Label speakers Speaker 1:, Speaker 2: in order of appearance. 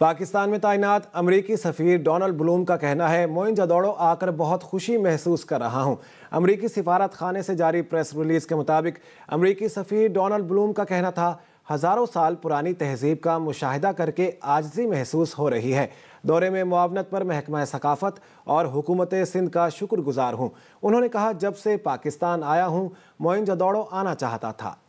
Speaker 1: पाकिस्तान में तैनात अमरीकी सफ़ीर डोनाल्ड ब्लूम का कहना है मोइन जदौड़ो आकर बहुत खुशी महसूस कर रहा हूँ अमरीकी सफारत खाने से जारी प्रेस रिलीज़ के मुताबिक अमरीकी सफ़ीर डोनाल्ड ब्लूम का कहना था हज़ारों साल पुरानी तहजीब का मुशाहिदा करके आजजी महसूस हो रही है दौरे में मुआवनत पर महकमा सकाफ़त और हुकूमत सिंध का शुक्रगुजार हूँ उन्होंने कहा जब से पाकिस्तान आया हूँ मोइन जदौड़ो आना चाहता था